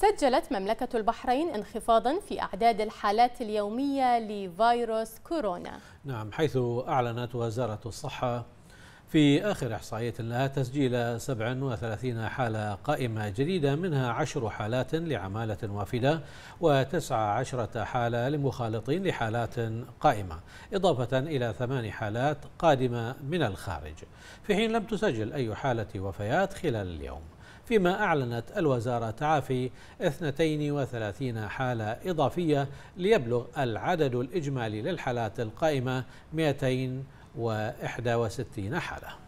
سجلت مملكة البحرين انخفاضا في أعداد الحالات اليومية لفيروس كورونا نعم حيث أعلنت وزارة الصحة في آخر إحصائية لها تسجيل 37 حالة قائمة جديدة منها 10 حالات لعمالة وافدة و19 حالة لمخالطين لحالات قائمة إضافة إلى 8 حالات قادمة من الخارج في حين لم تسجل أي حالة وفيات خلال اليوم فيما أعلنت الوزارة تعافي 32 حالة إضافية ليبلغ العدد الإجمالي للحالات القائمة 261 حالة